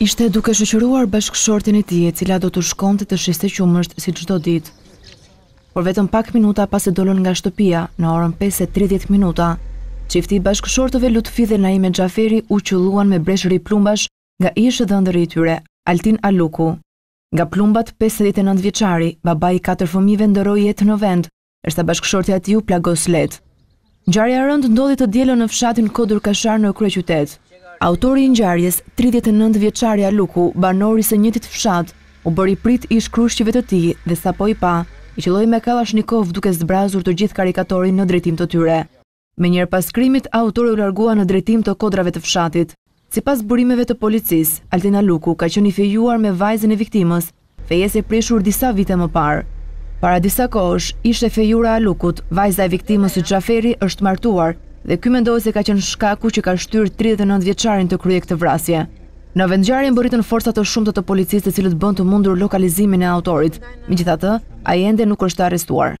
Ishte duke shëqëruar bashkëshortin e tije, e cila do të shkonte të shiste qumësht si qdo ditë. Por vetëm pak minuta pas e dolon nga shtëpia në orën 5.30 minuta, qifti bashkëshortëve Lutfi dhe Naime Gjaferi u qëlluan me breshëri plumbash nga ishë dhe ndër i tyre, Altin Aluku. Nga plumbat 59 vjeqari, baba i 4 fëmive ndëroj jetë në vend, është bashkëshorti ati ju plagos letë. Gjarja rënd ndodhi të djelo në fshatin Kodur Kashar në kre qytetë. Autori i ngjarjes, 39 vjeçari Aluku, banori së njëtit fshat, u bëri prit i shkrushqeve të tij dhe sapo i pa, i qelloi me Kalashnikov duke zbrazur të gjithë karikatorin në drejtim të tyre. Me pas krimit, autori u largua në drejtim të kodrave të fshatit. Si pas burimeve të policis, Altina Luku ka qëni fejuar me vajzën e viktimës, fejes e prishur disa vite më parë. Para disa kosh, ishte fejura Alukut, vajza e viktimës i Gjaferi është martuar dhe ky mendohet se ka qenë shkaku që ka shtyr 39 vjeçarin të kryej këtë vrasje. Në vendngjarje mbërritën forca të shumta të policisë të cilët bën të mundur lokalizimin e autorit. Megjithatë, ai ende nuk është arrestuar.